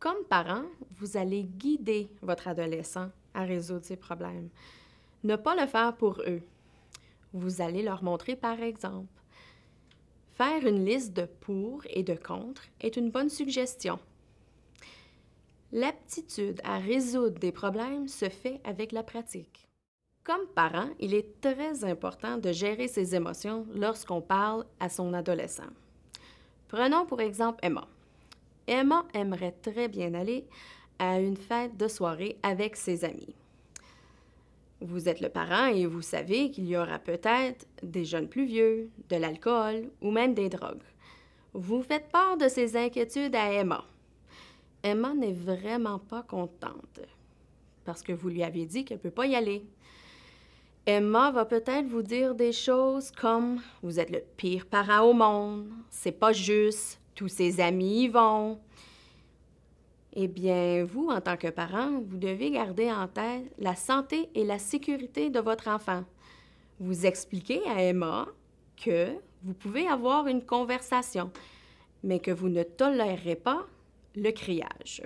Comme parent, vous allez guider votre adolescent à résoudre ses problèmes. Ne pas le faire pour eux. Vous allez leur montrer par exemple. Faire une liste de pour et de contre est une bonne suggestion. L'aptitude à résoudre des problèmes se fait avec la pratique. Comme parent, il est très important de gérer ses émotions lorsqu'on parle à son adolescent. Prenons pour exemple Emma. Emma aimerait très bien aller à une fête de soirée avec ses amis. Vous êtes le parent et vous savez qu'il y aura peut-être des jeunes plus vieux, de l'alcool ou même des drogues. Vous faites part de ces inquiétudes à Emma. Emma n'est vraiment pas contente parce que vous lui avez dit qu'elle ne peut pas y aller. Emma va peut-être vous dire des choses comme Vous êtes le pire parent au monde, c'est pas juste, tous ses amis y vont. Eh bien, vous, en tant que parent, vous devez garder en tête la santé et la sécurité de votre enfant. Vous expliquez à Emma que vous pouvez avoir une conversation, mais que vous ne tolérerez pas le criage.